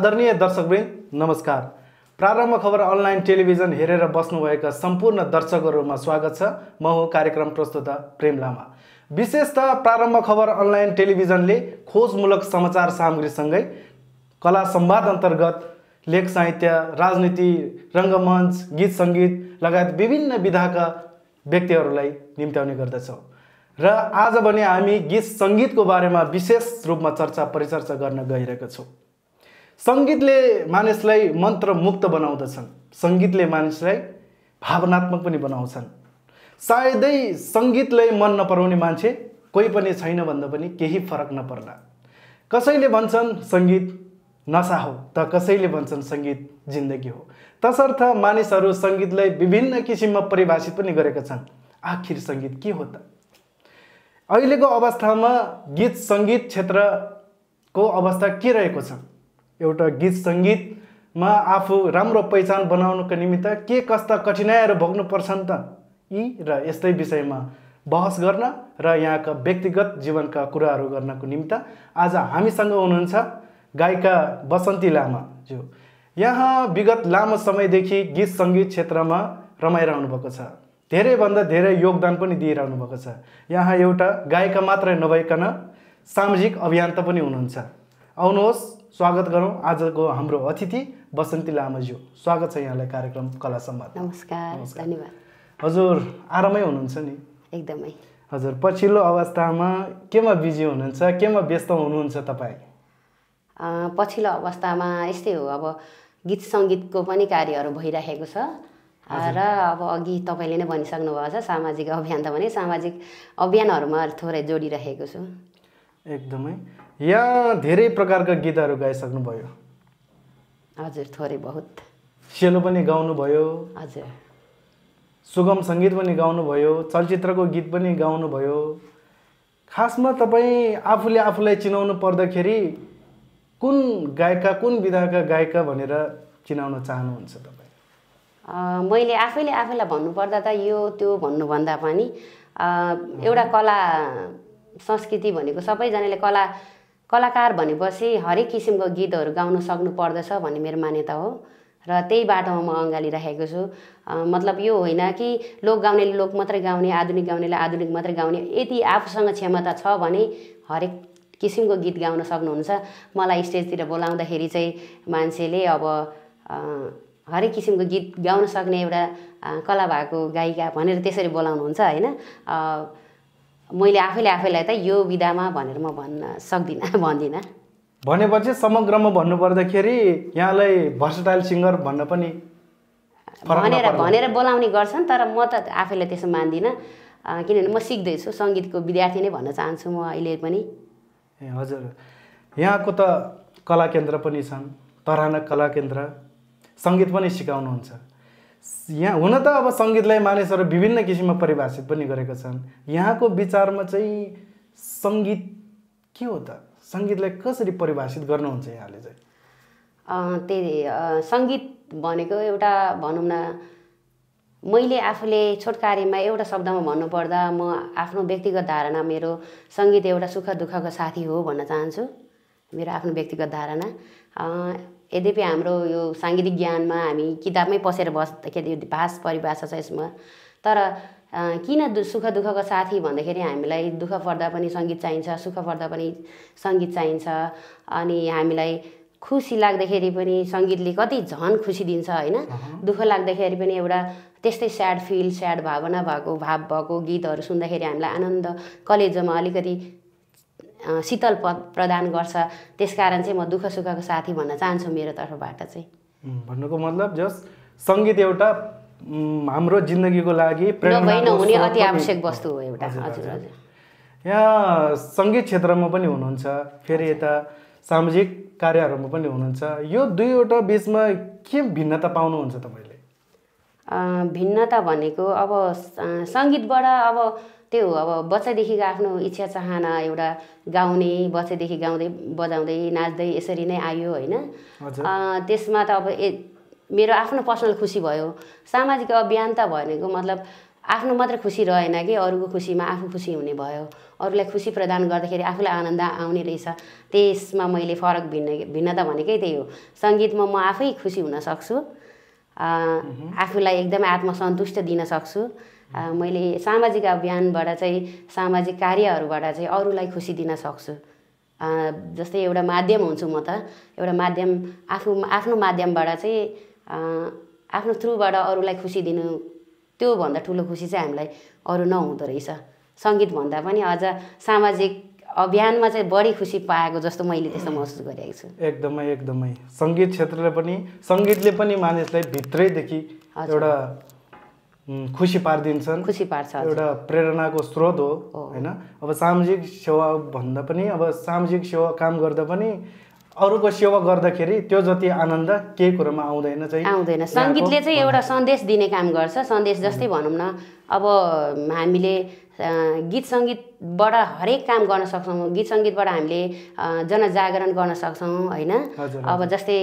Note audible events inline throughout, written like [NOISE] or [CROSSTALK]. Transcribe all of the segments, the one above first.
आदरणीय दर्शकवृन्द नमस्कार प्रारम्भ खबर अनलाइन टेलिभिजन हेरेर बस्नुभएका सम्पूर्ण दर्शकहरूमा स्वागत छ म हो कार्यक्रम प्रस्तुत प्रेम लामा विशेष त प्रारम्भ खबर अनलाइन टेलिभिजनले खोजमूलक समाचार सामग्रीसँगै कला सम्वाद अन्तर्गत लेख साहित्य राजनीति रङ्गमञ्च गीत सङ्गीत लगायत विभिन्न विधाका व्यक्तिहरूलाई निम्त्याउने गर्दछौँ र आज भने हामी गीत सङ्गीतको बारेमा विशेष रूपमा चर्चा परिचर्चा गर्न गइरहेका छौँ सङ्गीतले मानिसलाई मन्त्रमुक्त बनाउँदछन् सङ्गीतले मानिसलाई भावनात्मक पनि बनाउँछन् सायदै सङ्गीतलाई मन नपराउने मान्छे कोही पनि छैन भन्दा पनि केही फरक नपर्ला कसैले भन्छन् सङ्गीत नसा हो त कसैले भन्छन् सङ्गीत जिन्दगी हो तसर्थ मानिसहरू सङ्गीतलाई विभिन्न किसिममा परिभाषित पनि गरेका छन् आखिर सङ्गीत के हो त अहिलेको अवस्थामा गीत सङ्गीत क्षेत्रको अवस्था के रहेको छ एउटा गीत सङ्गीतमा आफू राम्रो पहिचान बनाउनको निमित्त के कस्ता कठिनाइहरू भोग्नुपर्छन् त यी र यस्तै विषयमा बहस गर्न र यहाँका व्यक्तिगत जीवनका कुराहरू गर्नको निमित्त आज हामीसँग हुनुहुन्छ गायिका बसन्ती लामा जो यहाँ विगत लामो समयदेखि गीत सङ्गीत क्षेत्रमा रमाइरहनु भएको छ धेरैभन्दा धेरै योगदान पनि दिइरहनु भएको छ यहाँ एउटा गायिका मात्रै नभइकन सामाजिक अभियन्ता पनि हुनुहुन्छ आउनुहोस् स्वागत गरौँ आजको हाम्रो अतिथि बसन्ती लामाज्यू स्वागत छ यहाँलाई कार्यक्रम कला सम्वाद नमस्कार धन्यवाद हजुर आरामै हुनुहुन्छ नि एकदमै हजुर पछिल्लो अवस्थामा केमा बिजी हुनुहुन्छ केमा व्यस्त हुनुहुन्छ तपाईँ पछिल्लो अवस्थामा यस्तै हो अब गीत सङ्गीतको पनि कार्यहरू भइराखेको छ र अब अघि तपाईँले नै भनिसक्नुभएको छ सामाजिक अभियान त भने सामाजिक अभियानहरूमा थोरै जोडिराखेको छु एकदमै यहाँ धेरै प्रकारका गीतहरू गाइसक्नुभयो हजुर थोरै बहुत सेलो पनि गाउनुभयो हजुर सुगम सङ्गीत पनि गाउनुभयो चलचित्रको गीत पनि गाउनुभयो खासमा तपाईँ आफूले आफूलाई चिनाउनु पर्दाखेरि कुन गायिका कुन विधाका गायिका भनेर चिनाउन चाहनुहुन्छ तपाईँ मैले आफैले आफैलाई भन्नुपर्दा त यो त्यो भन्नुभन्दा पनि एउटा कला संस्कृति भनेको सबैजनाले कला कलाकार भनेपछि हरेक किसिमको गीतहरू गाउन सक्नु पर्दछ भन्ने मेरो मान्यता हो र त्यही बाटोमा म अँगालिराखेको छु मतलब यो होइन कि लोक गाउनेले लोक मात्रै गाउने आधुनिक गाउनेले आधुनिक मात्रै गाउने यदि आफूसँग क्षमता छ भने हरेक किसिमको गीत गाउन सक्नुहुन्छ मलाई स्टेजतिर बोलाउँदाखेरि चाहिँ मान्छेले अब हरेक किसिमको गीत गाउन सक्ने एउटा कला भएको गायिका भनेर त्यसरी बोलाउनुहुन्छ होइन मैले आफैले आफैलाई त यो विधामा भनेर म भन्न सक्दिनँ [LAUGHS] भन्दिनँ भनेपछि समग्रमा भन्नुपर्दाखेरि यहाँलाई भर्सटाइल सिङ्गर भन्न पनि भनेर भनेर बोलाउने गर्छन् तर म त आफैलाई त्यसो मान्दिनँ किनभने म सिक्दैछु सङ्गीतको विद्यार्थी नै भन्न चाहन्छु म अहिले पनि ए हजुर यहाँको त कला केन्द्र पनि छन् तराना कला केन्द्र सङ्गीत पनि सिकाउनुहुन्छ यहाँ हुन त अब सङ्गीतलाई मानिसहरू विभिन्न किसिममा परिभाषित पनि गरेका छन् यहाँको विचारमा चाहिँ सङ्गीत के हो त सङ्गीतलाई कसरी परिभाषित गर्नुहुन्छ यहाँले चाहिँ त्यही सङ्गीत भनेको एउटा भनौँ न मैले आफूले छोटकारीमा एउटा शब्दमा भन्नुपर्दा म आफ्नो व्यक्तिगत धारणा मेरो सङ्गीत एउटा सुख दुःखको साथी हो भन्न चाहन्छु मेरो आफ्नो व्यक्तिगत धारणा यद्यपि हाम्रो यो साङ्गीतिक ज्ञानमा हामी किताबमै पसेर बस्दाखेरि भाष परिभाषा छ यसमा तर किन दु सुख दुःखको साथी भन्दाखेरि हामीलाई दुःख पर्दा पनि सङ्गीत चाहिन्छ सुख पर्दा पनि सङ्गीत चाहिन्छ अनि हामीलाई खुसी लाग्दाखेरि पनि सङ्गीतले कति झन खुसी दिन्छ होइन दुःख लाग्दाखेरि पनि एउटा त्यस्तै स्याड फिल स्याड भावना भएको भाव भएको गीतहरू सुन्दाखेरि हामीलाई आनन्द कलेजमा अलिकति शीतल पद प्रदान गर्छ त्यस कारण चाहिँ म दुःख सुखको साथी भन्न चाहन्छु मेरो तर्फबाट चाहिँ भन्नुको मतलब जस सङ्गीत एउटा हाम्रो जिन्दगीको लागि अति आवश्यक वस्तु हो एउटा हजुर हजुर यहाँ सङ्गीत क्षेत्रमा पनि हुनुहुन्छ फेरि यता सामाजिक कार्यहरूमा पनि हुनुहुन्छ यो दुईवटा बिचमा के भिन्नता पाउनुहुन्छ तपाईँले भिन्नता भनेको अब सङ्गीतबाट अब त्यो हो अब बच्चादेखिको आफ्नो इच्छा चाहना एउटा गाउने बच्चादेखि गाउँदै बजाउँदै नाच्दै यसरी नै आयो होइन त्यसमा त अब ए मेरो आफ्नो पर्सनल खुसी भयो सामाजिक त भनेको मतलब आफ्नो मात्र खुसी रहेन कि अरूको खुसीमा आफू खुसी हुने भयो अरूलाई खुसी प्रदान गर्दाखेरि आफूलाई आनन्द आउने रहेछ त्यसमा मैले फरक भिन्न भिन्नता भनेकै त्यही हो सङ्गीतमा म आफै खुसी हुन सक्छु आफूलाई एकदमै आत्मसन्तुष्ट दिन सक्छु मैले सामाजिक अभियानबाट चाहिँ सामाजिक कार्यहरूबाट चाहिँ अरूलाई खुसी दिन सक्छु जस्तै एउटा माध्यम हुन्छु म त एउटा माध्यम आफू आफ्नो माध्यमबाट चाहिँ आफ्नो थ्रुबाट अरूलाई खुसी दिनु त्योभन्दा ठुलो खुसी चाहिँ हामीलाई अरू नहुँदो रहेछ सङ्गीतभन्दा पनि अझ सामाजिक अभियानमा चाहिँ बढी खुसी पाएको जस्तो मैले त्यस्तो महसुस गरेको छु एकदमै एकदमै सङ्गीत क्षेत्रले पनि सङ्गीतले पनि मानिसलाई भित्रैदेखि एउटा खुसी पारिदिन्छन् खुसी पार्छ एउटा प्रेरणाको स्रोत हो होइन अब सामाजिक सेवा भन्दा पनि अब सामाजिक सेवा काम गर्दा पनि अरूको सेवा गर्दाखेरि त्यो जति आनन्द केही कुरोमा आउँदैन चाहिँ आउँदैन सङ्गीतले चाहिँ एउटा सन्देश दिने काम गर्छ सन्देश जस्तै भनौँ न अब हामीले गीत सङ्गीतबाट हरेक काम गर्न सक्छौँ गीत सङ्गीतबाट हामीले जनजागरण गर्न सक्छौँ होइन अब जस्तै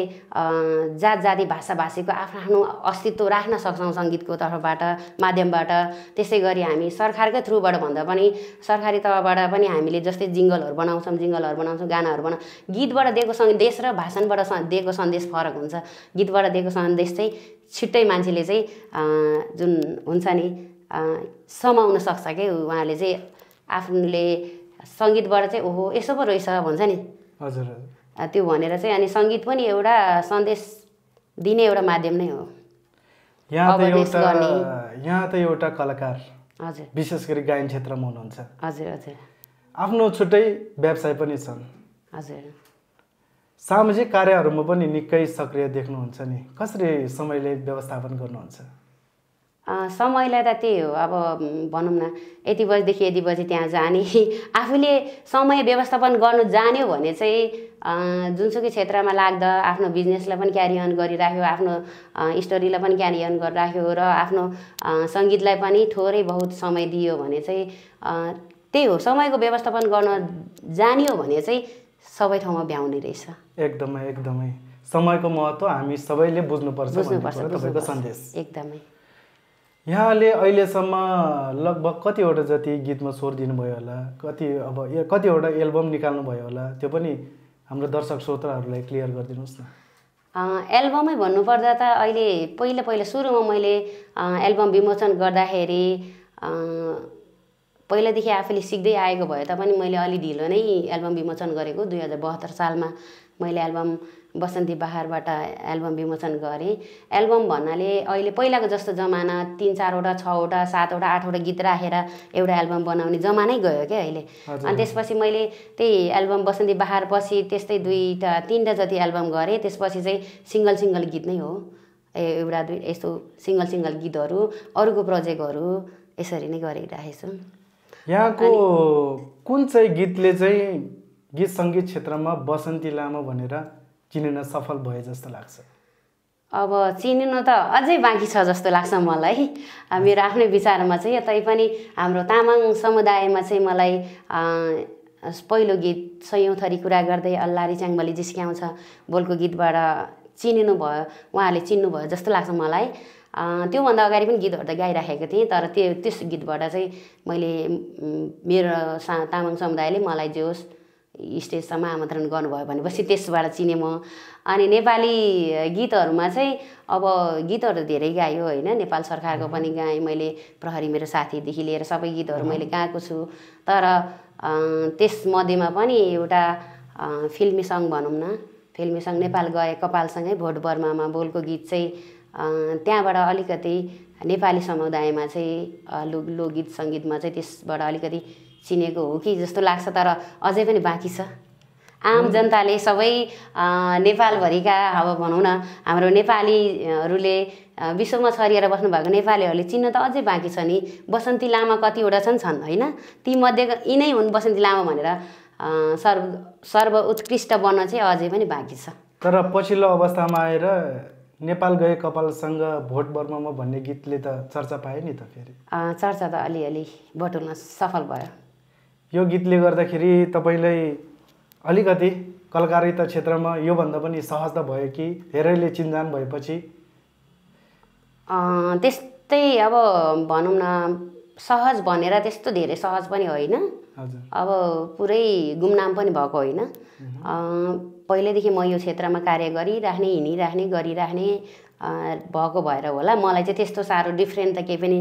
जात जाति भाषा भाषीको आफ्नो आफ्नो अस्तित्व राख्न सक्छौँ सङ्गीतको तर्फबाट माध्यमबाट त्यसै गरी हामी सरकारकै थ्रुबाट भन्दा पनि सरकारी तहबाट पनि हामीले जस्तै जिङ्गलहरू बनाउँछौँ जिङ्गलहरू बनाउँछौँ गानाहरू बना गीतबाट दिएको सन्देश र भाषणबाट दिएको सन्देश फरक हुन्छ गीतबाट दिएको सन्देश चाहिँ छिट्टै मान्छेले चाहिँ जुन हुन्छ नि समाउन सक्छ कि उहाँले चाहिँ आफूले सङ्गीतबाट चाहिँ ओहो यसो पो रहेछ भन्छ नि हजुर त्यो भनेर चाहिँ अनि सङ्गीत पनि एउटा सन्देश दिने एउटा माध्यम नै हो यहाँ त एउटा यहाँ त एउटा कलाकार हजुर विशेष गरी गायन क्षेत्रमा हुनुहुन्छ हजुर हजुर आफ्नो छुट्टै व्यवसाय पनि छन् हजुर सामाजिक कार्यहरूमा पनि निकै सक्रिय देख्नुहुन्छ नि कसरी समयले व्यवस्थापन गर्नुहुन्छ समयलाई त त्यही हो अब भनौँ न यति बजीदेखि यति बजी त्यहाँ जाने [LAUGHS] आफूले समय व्यवस्थापन गर्नु जान्यो भने चाहिँ जुनसुकै क्षेत्रमा लाग्दा आफ्नो बिजनेसलाई पनि क्यारी अन गरिराख्यो आफ्नो स्टोरीलाई पनि क्यारी अन गरिराख्यो र आफ्नो सङ्गीतलाई पनि थोरै बहुत समय दियो भने चाहिँ त्यही हो समयको व्यवस्थापन गर्न जानियो भने चाहिँ सबै ठाउँमा भ्याउने रहेछ एकदमै एकदमै समयको महत्त्व हामी सबैले बुझ्नुपर्छ बुझ्नुपर्छ तपाईँको सन्देश एकदमै यहाँले अहिलेसम्म लगभग कतिवटा जति गीतमा स्वर दिनुभयो होला कति अब कतिवटा एल्बम निकाल्नुभयो होला त्यो पनि हाम्रो दर्शक श्रोताहरूलाई क्लियर गरिदिनुहोस् न एल्बमै भन्नुपर्दा त अहिले पहिला पहिला सुरुमा मैले एल्बम विमोचन गर्दाखेरि पहिलादेखि आफूले सिक्दै आएको भए तापनि मैले अलि ढिलो नै एल्बम विमोचन गरेको दुई हजार बहत्तर सालमा मैले एल्बम बसन्ती बहारबाट एल्बम विमोचन गरेँ एल्बम भन्नाले अहिले पहिलाको जस्तो जमाना तिन चारवटा छवटा सातवटा आठवटा गीत राखेर एउटा एल्बम बनाउने जमानै गयो क्या अहिले अनि त्यसपछि मैले त्यही एल्बम बसन्ती बहार पछि त्यस्तै दुईवटा तिनवटा जति एल्बम गरेँ त्यसपछि चाहिँ सिङ्गल सिङ्गल गीत नै हो ए एउटा दुई यस्तो सिङ्गल सिङ्गल गीतहरू अरूको प्रोजेक्टहरू यसरी नै गरिराखेको छु यहाँको कुन चाहिँ गीतले चाहिँ गीत सङ्गीत क्षेत्रमा बसन्ती लामा भनेर चिनिन सफल भए जस्तो लाग्छ अब चिनिनु त अझै बाँकी छ जस्तो लाग्छ मलाई मेरो आफ्नै विचारमा चाहिँ तैपनि हाम्रो तामाङ समुदायमा चाहिँ मलाई पहिलो गीत सयौँ थरी कुरा गर्दै अल्लारी च्याङबली जिस्क्याउँछ बोलको गीतबाट चिनिनु भयो उहाँहरूले भयो जस्तो लाग्छ मलाई त्योभन्दा अगाडि पनि गीतहरू त गाइराखेको थिएँ तर त्यो त्यस गीतबाट चाहिँ मैले मेरो सा तामाङ समुदायले मलाई जे होस् स्टेजसम्म आमन्त्रण गर्नुभयो भनेपछि त्यसबाट चिने म अनि नेपाली गीतहरूमा चाहिँ अब गीतहरू धेरै गायो होइन नेपाल सरकारको पनि गाएँ मैले प्रहरी मेरो साथीदेखि लिएर सबै गीतहरू मैले गाएको छु तर त्यसमध्येमा पनि एउटा फिल्मी सङ्ग भनौँ न फिल्मी सङ्ग नेपाल गए कपालसँगै भोट बर्मामा बोलको गीत चाहिँ त्यहाँबाट अलिकति नेपाली समुदायमा चाहिँ लोक लोकगीत सङ्गीतमा चाहिँ त्यसबाट अलिकति चिनेको हो कि जस्तो लाग्छ तर अझै पनि बाँकी छ आम जनताले सबै नेपालभरिका अब भनौँ न हाम्रो नेपालीहरूले विश्वमा छरिएर बस्नुभएको नेपालीहरूले चिन्न त अझै बाँकी छ नि बसन्ती लामा कतिवटा छन् छन् होइन तीमध्ये यिनै हुन् बसन्ती लामा भनेर सर्व सर्व उत्कृष्ट बन्न चाहिँ अझै पनि बाँकी छ तर पछिल्लो अवस्थामा आएर नेपाल गए कपालसँग भोट बर्मामा भन्ने गीतले त चर्चा पायो नि त फेरि चर्चा त अलिअलि बटुल्न सफल भयो यो गीतले गर्दाखेरि तपाईँलाई अलिकति कलकारिता क्षेत्रमा योभन्दा पनि सहज त भयो कि धेरैले चिन्जान भएपछि त्यस्तै अब भनौँ न सहज भनेर त्यस्तो धेरै सहज पनि होइन अब पुरै गुमनाम पनि भएको होइन पहिल्यैदेखि म यो क्षेत्रमा कार्य गरिराख्ने हिँडिराख्ने गरिराख्ने भएको भएर होला मलाई चाहिँ त्यस्तो साह्रो डिफ्रेन्ट त केही पनि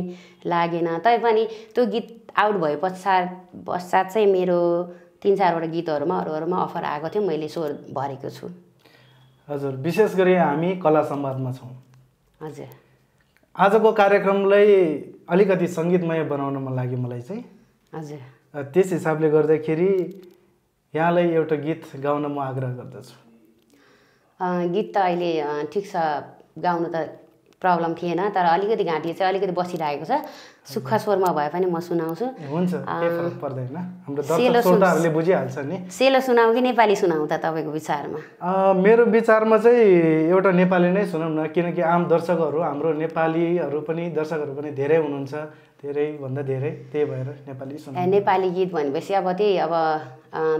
लागेन तैपनि त्यो गीत आउट भए पश्चात पश्चात चाहिँ मेरो तिन चारवटा गीतहरूमा अरूहरूमा अफर आएको थियो मैले स्वर भरेको छु हजुर विशेष गरी हामी कला सम्वादमा छौँ हजुर आजको कार्यक्रमलाई अलिकति सङ्गीतमय बनाउन मन लाग्यो मलाई चाहिँ हजुर त्यस हिसाबले गर्दाखेरि यहाँलाई एउटा गीत गाउन म आग्रह गर्दछु गीत त अहिले ठिक छ गाउनु त प्रब्लम थिएन तर अलिकति घाँटी चाहिँ अलिकति बसिरहेको छ सुख स्वरमा भए पनि म सुनाउँछु सेलो सुनाऊ कि नेपाली सुनाउँ त तपाईँको विचारमा मेरो विचारमा चाहिँ एउटा नेपाली नै सुनौँ न किनकि आम दर्शकहरू हाम्रो नेपालीहरू पनि दर्शकहरू पनि धेरै हुनुहुन्छ धेरैभन्दा धेरै त्यही भएर नेपाली नेपाली गीत भनेपछि अब त्यही अब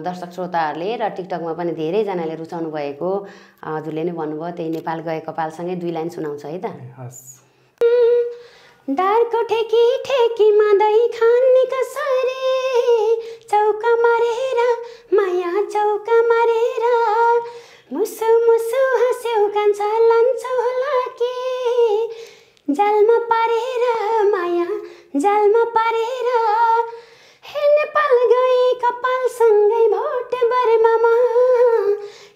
दर्शक श्रोताहरूले र टिकटकमा पनि धेरैजनाले रुचाउनु भएको हजुरले नै भन्नुभयो त्यही नेपाल गए कपालसँगै दुई लाइन सुनाउँछ है त डारको ठेकी ठेकी मादै खाने कसरी चौका मारेर माया चौका मारेर मुसु मुसु हाँस्यौ कान्छ लान्छौ होला कि जालमा पारेर माया जालमा पारेर हे नेपाल कपाल कपालसँगै भोट बर्मामा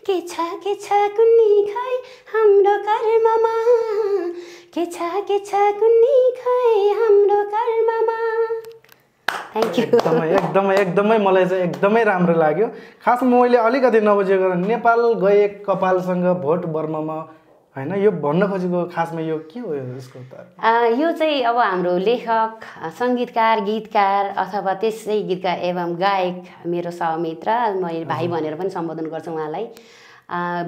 के छ के छ कुन्नी खै हाम्रो कर्ममा के छ के छ कुन्नी खै हाम्रो कर्ममा एकदमै एकदमै एकदमै मलाई चाहिँ एकदमै राम्रो लाग्यो खासमा मैले अलिकति नबुझेको नेपाल गए कपालसँग भोट बर्मामा होइन यो भन्न खोजेको खासमा यो के हो यसको यो चाहिँ अब हाम्रो लेखक सङ्गीतकार गीतकार अथवा त्यसै गीतकार एवं गायक मेरो सहमित्र मैले भाइ भनेर पनि सम्बोधन गर्छु उहाँलाई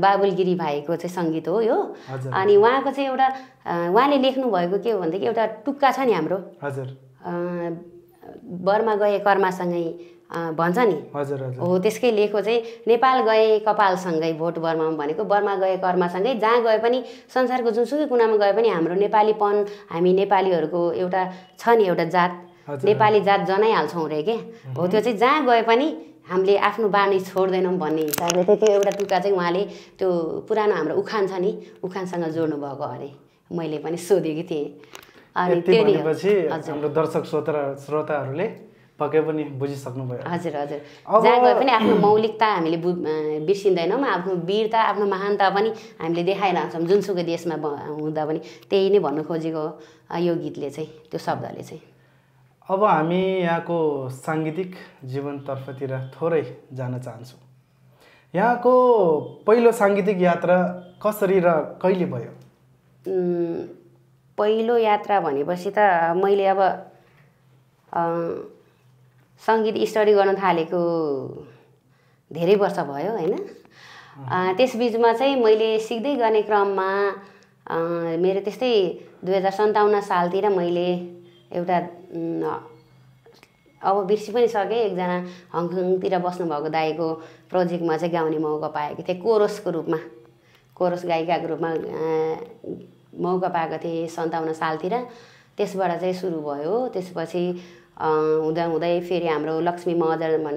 बाबुलगिरी भाइको चाहिँ सङ्गीत हो यो अनि उहाँको चाहिँ एउटा उहाँले लेख्नुभएको के हो भनेदेखि एउटा टुक्का छ नि हाम्रो हजुर बर्मा गए कर्मासँगै भन्छ नि हजुर हो त्यसकै लेखो चाहिँ नेपाल गए कपालसँगै भोट बर्मामा भनेको बर्मा गए कर्मासँगै जहाँ गए पनि संसारको जुनसुकै कुनामा गए पनि हाम्रो नेपालीपन हामी नेपालीहरूको एउटा छ नि एउटा जात नेपाली जात जनाइहाल्छौँ रे के हो त्यो चाहिँ जहाँ गए पनि हामीले आफ्नो बानी छोड्दैनौँ भन्ने हिसाबले त्यो एउटा टुक्का चाहिँ उहाँले त्यो पुरानो हाम्रो उखान छ नि उखानसँग जोड्नु भएको अरे मैले पनि सोधेकी थिएँ अनि त्यो हाम्रो दर्शक श्रोता श्रोताहरूले पक्कै पनि बुझिसक्नु भयो हजुर हजुर जहाँ गए पनि आफ्नो मौलिकता हामीले बु बिर्सिँदैनौँ आफ्नो वीरता आफ्नो महानता पनि हामीले देखाइरहन्छौँ जुनसुकै देशमा हुँदा पनि त्यही नै भन्नु खोजेको यो गीतले चाहिँ त्यो शब्दले चाहिँ अब हामी यहाँको साङ्गीतिक जीवनतर्फतिर थोरै जान चाहन्छौँ यहाँको पहिलो साङ्गीतिक यात्रा कसरी र कहिले भयो पहिलो यात्रा भनेपछि त मैले अब सङ्गीत स्टडी गर्न थालेको धेरै वर्ष भयो होइन त्यसबिचमा चाहिँ मैले सिक्दै गर्ने क्रममा मेरो त्यस्तै दुई हजार सन्ताउन्न सालतिर मैले एउटा अब बिर्सि पनि सकेँ एकजना हङकङतिर बस्नुभएको दाईको प्रोजेक्टमा चाहिँ गाउने मौका पाएको थिएँ कोरसको रूपमा कोरस गायिकाको रूपमा मौका पाएको थिएँ सन्ताउन्न सालतिर त्यसबाट चाहिँ सुरु भयो त्यसपछि हुँदा हुँदै फेरि हाम्रो लक्ष्मी महर्जन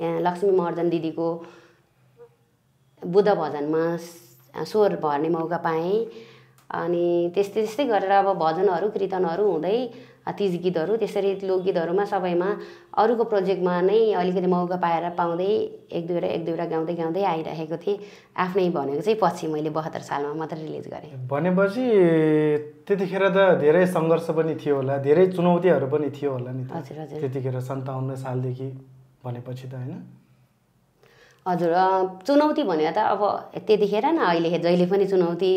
यहाँ लक्ष्मी महर्जन दिदीको बुद्ध भजनमा स्वर भर्ने मौका पाएँ अनि त्यस्तै त्यस्तै गरेर अब भजनहरू कीर्तनहरू हुँदै तिज गीतहरू त्यसरी लोकगीतहरूमा सबैमा अरूको प्रोजेक्टमा नै अलिकति मौका पाएर पाउँदै एक दुईवटा एक दुईवटा गाउँदै गाउँदै आइरहेको थिएँ आफ्नै भनेको चाहिँ पछि मैले बहत्तर सालमा मात्र रिलिज गरेँ भनेपछि त्यतिखेर त धेरै सङ्घर्ष पनि थियो होला धेरै चुनौतीहरू पनि थियो होला नि हजुर हजुर त्यतिखेर सन्ताउन्न सालदेखि भनेपछि त होइन हजुर चुनौती भनेर त अब त्यतिखेर न अहिले जहिले पनि चुनौती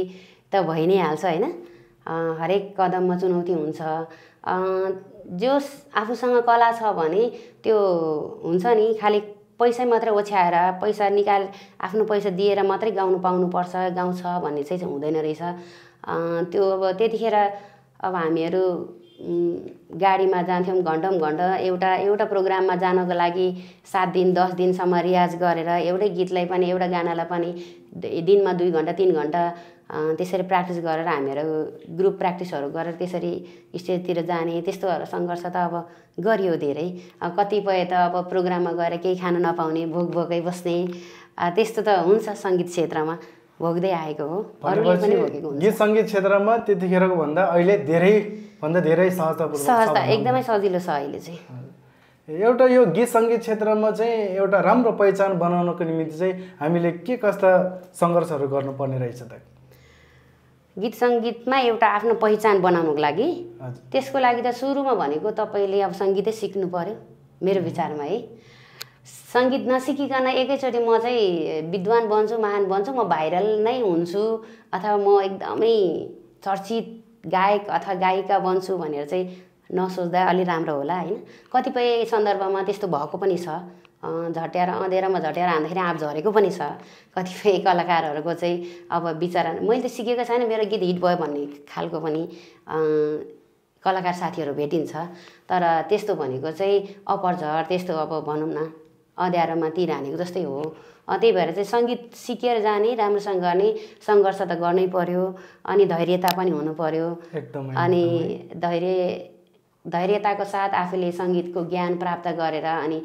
त भइ नै हाल्छ होइन हरेक कदममा चुनौती हुन्छ जो आफूसँग कला छ भने त्यो हुन्छ नि खालि पैसै मात्रै ओछ्याएर पैसा निकाल आफ्नो पैसा दिएर मात्रै गाउनु पाउनुपर्छ गाउँछ भन्ने चाहिँ हुँदैन रहेछ त्यो अब त्यतिखेर अब हामीहरू गाडीमा जान्थ्यौँ घन्टौँ घन्ट एउटा एउटा प्रोग्राममा जानको लागि सात दिन दस दिनसम्म रियाज गरेर एउटै गीतलाई पनि एउटा गानालाई पनि दिनमा दुई घन्टा तिन घन्टा त्यसरी प्र्याक्टिस गरेर हामीहरू ग्रुप प्र्याक्टिसहरू गरेर त्यसरी स्टेजतिर जाने त्यस्तोहरू सङ्घर्ष त अब गरियो धेरै कतिपय त अब प्रोग्राममा गएर केही खान नपाउने भोक भोकै बस्ने त्यस्तो त हुन्छ सङ्गीत क्षेत्रमा भोग्दै आएको हो पनि भोगेको हुन्छ गीत सङ्गीत क्षेत्रमा त्यतिखेरको भन्दा अहिले धेरै भन्दा धेरै सहजता सहजता एकदमै सजिलो छ अहिले चाहिँ एउटा यो गीत सङ्गीत क्षेत्रमा चाहिँ एउटा राम्रो पहिचान बनाउनको निम्ति चाहिँ हामीले के कस्ता सङ्घर्षहरू गर्नुपर्ने रहेछ त गीत सङ्गीतमा एउटा आफ्नो पहिचान बनाउनुको लागि त्यसको लागि त सुरुमा भनेको तपाईँले अब सङ्गीतै सिक्नु पऱ्यो मेरो विचारमा है सङ्गीत नसिकिकन एकैचोटि म चाहिँ विद्वान बन्छु महान बन्छु म भाइरल नै हुन्छु अथवा म एकदमै चर्चित गायक अथवा गायिका बन्छु भनेर चाहिँ नसोच्दा अलि राम्रो होला होइन कतिपय सन्दर्भमा त्यस्तो भएको पनि छ झट्याएर अँध्यारोमा झट्याएर हान्दाखेरि आँप झरेको पनि छ कतिपय कलाकारहरूको चाहिँ अब विचार मैले त सिकेको छैन मेरो गीत हिट भयो भन्ने खालको पनि कलाकार साथीहरू भेटिन्छ तर त्यस्तो भनेको चाहिँ अपरझर त्यस्तो अब भनौँ न अँध्यारोमा तिर हानेको जस्तै हो त्यही भएर चाहिँ सङ्गीत सिकेर जाने राम्रोसँग गर्ने सङ्घर्ष त गर्नै पर्यो अनि धैर्यता पनि हुनु पर्यो अनि धैर्य धैर्यताको साथ आफूले सङ्गीतको ज्ञान प्राप्त गरेर अनि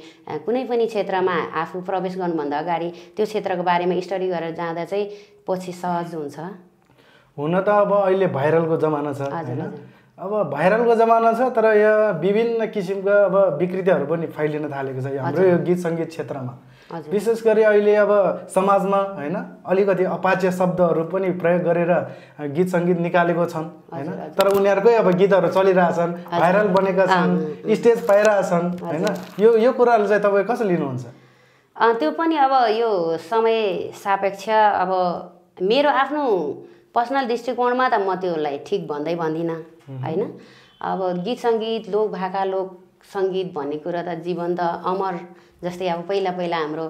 कुनै पनि क्षेत्रमा आफू प्रवेश गर्नुभन्दा अगाडि त्यो क्षेत्रको बारेमा स्टडी गरेर जाँदा चाहिँ पछि सहज हुन्छ हुन त अब अहिले भाइरलको जमाना छ होइन अब भाइरलको जमाना छ तर यहाँ विभिन्न किसिमका अब विकृतिहरू पनि फैलिन थालेको छ हाम्रो यो गीत सङ्गीत क्षेत्रमा विशेष गरी अहिले अब समाजमा होइन अलिकति अपाच्य शब्दहरू पनि प्रयोग गरेर गीत सङ्गीत निकालेको छन् होइन तर उनीहरूकै अब गीतहरू चलिरहेछन् भाइरल बनेका छन् स्टेज पाइरहेछन् होइन यो यो कुराहरू चाहिँ तपाईँ कसरी लिनुहुन्छ त्यो पनि अब यो समय सापेक्ष अब मेरो आफ्नो पर्सनल दृष्टिकोणमा त म त्योलाई ठिक भन्दै भन्दिनँ होइन अब गीत सङ्गीत लोक भाका लोक सङ्गीत भन्ने कुरा त जीवन्त अमर जस्तै अब पहिला पहिला हाम्रो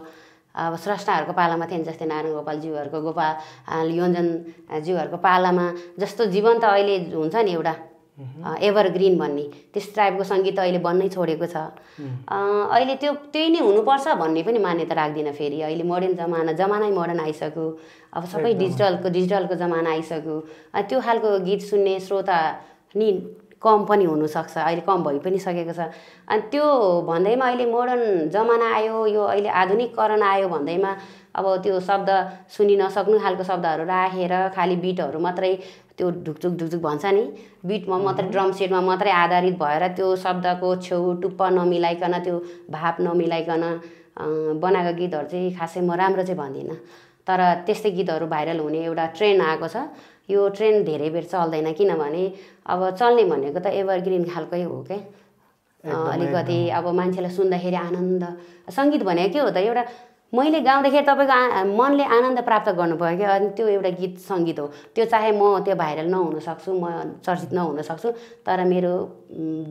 अब स्रष्टाहरूको पालामा थिएन जस्तै नारायण गोपालज्यूहरूको गोपाल योन्जनज्यूहरूको पालामा जस्तो जीवन त अहिले हुन्छ नि एउटा एभरग्रिन भन्ने त्यस टाइपको सङ्गीत अहिले बन्नै छोडेको छ अहिले त्यो त्यही नै हुनुपर्छ भन्ने पनि मान्यता राख्दिनँ फेरि अहिले मोडर्न जमाना जमानै मोडर्न आइसक्यो अब सबै डिजिटलको डिजिटलको जमाना आइसक्यो त्यो खालको गीत सुन्ने श्रोता नि कम पनि हुनसक्छ अहिले कम भइ पनि सकेको छ अनि त्यो भन्दैमा अहिले मोडर्न जमाना आयो यो अहिले आधुनिककरण आयो भन्दैमा अब त्यो शब्द सुनि नसक्नु खालको शब्दहरू राखेर खालि बिटहरू मात्रै त्यो ढुकझुक ढुकझुक भन्छ नि बिटमा मात्रै ड्रम सेटमा मात्रै आधारित भएर त्यो शब्दको छेउ टुप्पा नमिलाइकन त्यो भाव नमिलाइकन बनाएको गीतहरू चाहिँ खासै म राम्रो चाहिँ भन्दिनँ तर त्यस्तै गीतहरू भाइरल हुने एउटा ट्रेन्ड आएको छ यो ट्रेन्ड धेरै बेर चल्दैन किनभने अब चल्ने भनेको त एभरग्रिन खालकै हो क्या अलिकति अब मान्छेलाई सुन्दाखेरि आनन्द सङ्गीत भनेको के हो त एउटा मैले गाउँदाखेरि तपाईँको मनले आनन्द प्राप्त गर्नुभयो क्या अनि त्यो एउटा गीत सङ्गीत हो त्यो चाहे म त्यो भाइरल नहुनसक्छु म चर्चित नहुनसक्छु तर मेरो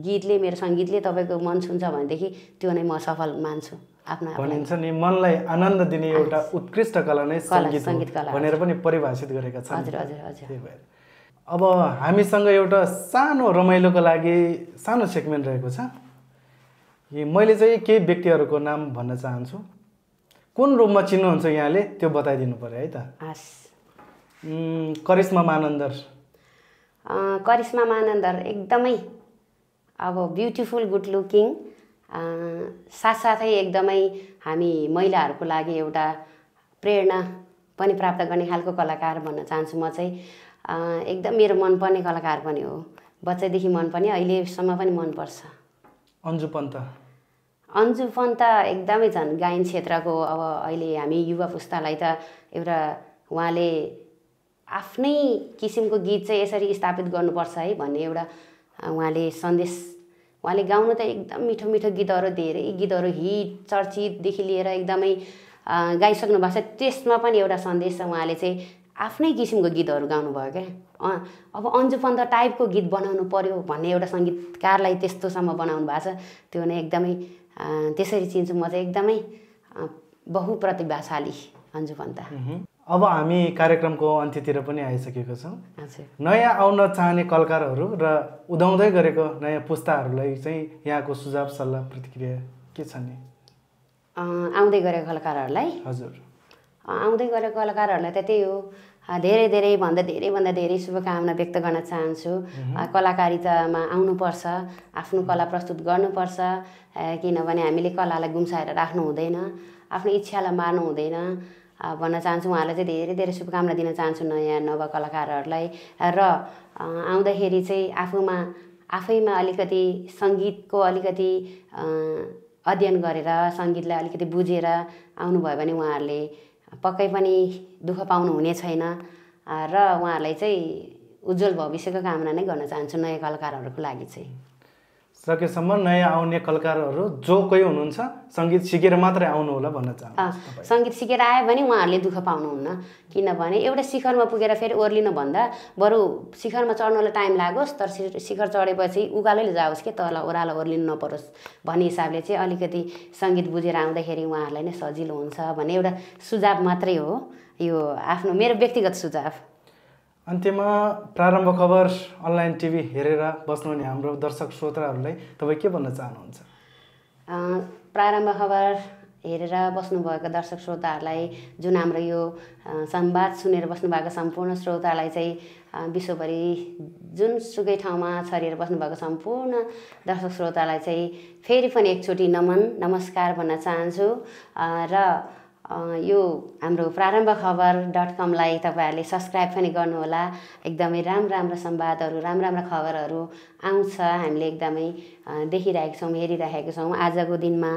गीतले मेरो सङ्गीतले तपाईँको मन छुन्छ भनेदेखि त्यो नै म सफल मान्छु आफ्नो भनिन्छ नि मनलाई आनन्द दिने एउटा उत्कृष्ट कला नै सङ्गीत कला भनेर पनि परिभाषित गरेका छन् हजुर हजुर हजुर अब हामीसँग एउटा सानो रमाइलोको लागि सानो सेगमेन्ट रहेको छ मैले चाहिँ केही व्यक्तिहरूको नाम भन्न चाहन्छु कुन रूपमा चिन्नुहुन्छ यहाँले त्यो बताइदिनु पऱ्यो है त करिश्मा मानन्दर करिश्मा मानन्दर एकदमै अब ब्युटिफुल गुड लुकिङ साथसाथै एकदमै हामी महिलाहरूको लागि एउटा प्रेरणा पनि प्राप्त गर्ने खालको कलाकार भन्न चाहन्छु म चाहिँ एकदम मेरो मनपर्ने कलाकार पनि हो बच्चैदेखि मनपर्ने अहिलेसम्म पनि मनपर्छ अन्जु पन्त अन्जु पन्त एकदमै झन् गायन क्षेत्रको अब अहिले हामी युवा पुस्तालाई त एउटा उहाँले आफ्नै किसिमको गीत चाहिँ यसरी स्थापित गर्नुपर्छ है भन्ने एउटा उहाँले सन्देश उहाँले गाउनु त एकदम मिठो मिठो गीतहरू धेरै गीतहरू हिट चर्चितदेखि लिएर एकदमै गाइसक्नु भएको छ त्यसमा पनि एउटा सन्देश छ उहाँले चाहिँ आफ्नै किसिमको गीतहरू गाउनुभयो क्या अब अन्जुपन्त टाइपको गीत बनाउनु पऱ्यो भन्ने एउटा सङ्गीतकारलाई त्यस्तोसम्म बनाउनु भएको छ त्यो नै एकदमै त्यसरी चिन्छु म चाहिँ एकदमै बहुप्रतिभाशाली अन्जुपन्त अब हामी कार्यक्रमको अन्त्यतिर पनि आइसकेको छौँ नयाँ आउन चाहने कलाकारहरू र उदाउँदै गरेको नयाँ पुस्ताहरूलाई चाहिँ यहाँको सुझाव सल्लाह प्रतिक्रिया के छ नि आउँदै गरेको कलाकारहरूलाई हजुर आउँदै गरेको कलाकारहरूलाई त त्यही हो धेरै धेरै भन्दा धेरैभन्दा धेरै शुभकामना व्यक्त गर्न चाहन्छु कलाकारितामा आउनुपर्छ आफ्नो कला प्रस्तुत गर्नुपर्छ किनभने हामीले कलालाई गुम्साएर राख्नु हुँदैन आफ्नो इच्छालाई मार्नु हुँदैन भन्न चाहन्छु उहाँलाई चाहिँ धेरै धेरै शुभकामना दिन चाहन्छु नयाँ नव कलाकारहरूलाई र आउँदाखेरि चाहिँ आफूमा आफैमा अलिकति सङ्गीतको अलिकति अध्ययन गरेर सङ्गीतलाई अलिकति बुझेर आउनुभयो भने उहाँहरूले पक्कै पनि दुःख पाउनु हुने छैन र उहाँहरूलाई चाहिँ उज्जवल भविष्यको कामना नै गर्न चाहन्छु नयाँ कलाकारहरूको लागि चाहिँ सकेसम्म नयाँ आउने कलाकारहरू जो कोही हुनुहुन्छ सङ्गीत सिकेर मात्रै आउनु होला भन्न चाहन्छु सङ्गीत सिकेर आयो भने उहाँहरूले दुःख पाउनुहुन्न किनभने एउटा शिखरमा पुगेर फेरि ओर्लिनु भन्दा बरु शिखरमा चढ्नलाई टाइम लागोस् तर शिखर चढेपछि उकालैले जाओस् कि तल ओह्रालो ओर्लिनु नपरोस् भन्ने हिसाबले चाहिँ अलिकति सङ्गीत बुझेर आउँदाखेरि उहाँहरूलाई नै सजिलो हुन्छ भन्ने एउटा सुझाव मात्रै हो यो आफ्नो मेरो व्यक्तिगत सुझाव अन्त्यमा प्रारम्भ खबर अनलाइन टिभी हेरेर बस्नुहुने हाम्रो दर्शक श्रोताहरूलाई तपाईँ के भन्न चाहनुहुन्छ प्रारम्भ खबर हेरेर बस्नुभएको दर्शक श्रोताहरूलाई जुन हाम्रो यो संवाद सुनेर बस्नुभएको सम्पूर्ण श्रोतालाई चाहिँ विश्वभरि जुन सुकै ठाउँमा छरिएर बस्नुभएको सम्पूर्ण दर्शक श्रोतालाई चाहिँ फेरि पनि एकचोटि नमन नमस्कार भन्न चाहन्छु र यो हाम्रो प्रारम्भ खबर डट कमलाई तपाईँहरूले सब्सक्राइब पनि गर्नुहोला एकदमै राम्रो राम्रो संवादहरू राम्रो राम्रो खबरहरू आउँछ हामीले एकदमै देखिरहेको छौँ हेरिराखेको छौँ आजको दिनमा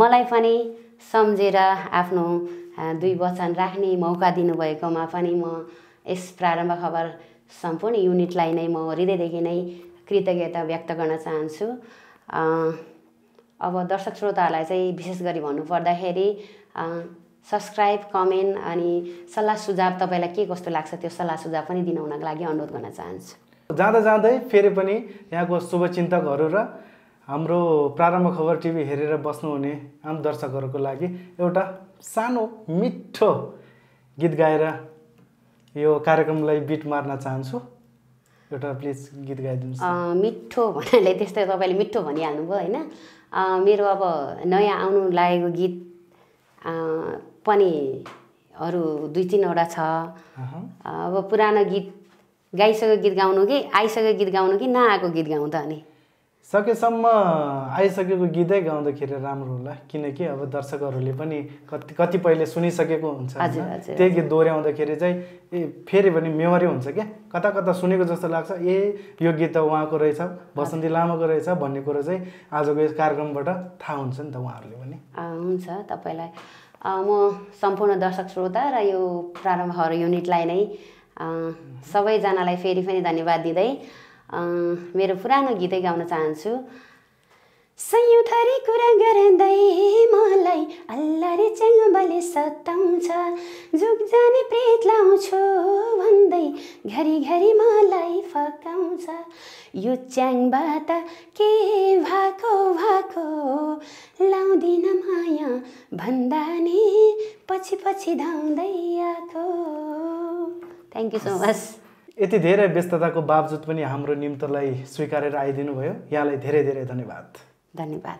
मलाई पनि सम्झेर आफ्नो दुई वचन राख्ने मौका दिनुभएकोमा पनि म यस प्रारम्भ खबर सम्पूर्ण युनिटलाई नै म हृदयदेखि नै कृतज्ञता व्यक्त गर्न चाहन्छु अब दर्शक श्रोताहरूलाई चाहिँ विशेष गरी भन्नुपर्दाखेरि सब्सक्राइब कमेन्ट अनि सल्लाह सुझाव तपाईँलाई के कस्तो लाग्छ त्यो सल्लाह सुझाव पनि दिन हुनको लागि अनुरोध गर्न चाहन्छु जाँदा जाँदै फेरि पनि यहाँको शुभचिन्तकहरू र हाम्रो प्रारम्भ खबर टिभी हेरेर बस्नुहुने आम दर्शकहरूको लागि एउटा सानो मिठो गीत गाएर यो कार्यक्रमलाई बिट मार्न चाहन्छु एउटा प्लिज गीत गाइदिनु मिठो भन्नाले त्यस्तै तपाईँले मिठो भनिहाल्नुभयो होइन मेरो अब नयाँ आउनु लागेको गीत पनि अरू दुई तिनवटा छ अब पुरानो गीत गाइसकेको गीत गाउनु कि आइसकेको गीत गाउनु कि नआएको गीत त अनि सकेसम्म आइसकेको गीतै गाउँदाखेरि राम्रो होला किनकि अब दर्शकहरूले पनि कति कतिपयले सुनिसकेको हुन्छ त्यही गीत दोहोऱ्याउँदाखेरि चाहिँ ए फेरि पनि मेमोरी हुन्छ क्या कता कता सुनेको जस्तो लाग्छ ए यो गीत त उहाँको रहेछ बसन्ती लामाको रहेछ भन्ने कुरो चाहिँ आजको यस कार्यक्रमबाट थाहा हुन्छ नि त उहाँहरूले पनि हुन्छ तपाईँलाई म सम्पूर्ण दर्शक श्रोता र यो प्रारम्भहरू युनिटलाई नै सबैजनालाई फेरि पनि धन्यवाद दिँदै मेरो पुरानो गीतै गाउन चाहन्छु सयुथरी कुरा गर्दै मलाई अल्लरी च्याङ्बले सताउँछ जुग जाने प्रेत लाउँछु भन्दै घरिघरि मलाई फकाउँछ यो च्याङबाट के भएको भएको लाउँदिन माया भन्दा नि पछि पछि धाउँदै आएको थ्याङ्क यू सो मच यति धेरै व्यस्तताको बावजुद पनि हाम्रो निम्तलाई स्वीकारेर आइदिनु भयो यहाँलाई धेरै धेरै धन्यवाद धन्यवाद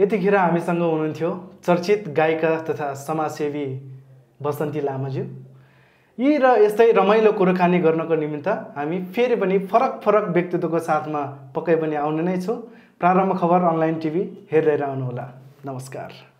यतिखेर हामीसँग हुनुहुन्थ्यो चर्चित गायिका तथा समाजसेवी बसन्ती लामाज्यू यी र यस्तै रमाइलो कुराकानी गर्नको निमित्त हामी फेरि पनि फरक फरक व्यक्तित्वको साथमा पक्कै पनि आउने नै छौँ प्रारम्भ खबर अनलाइन टिभी हेर्दै रहनुहोला नमस्कार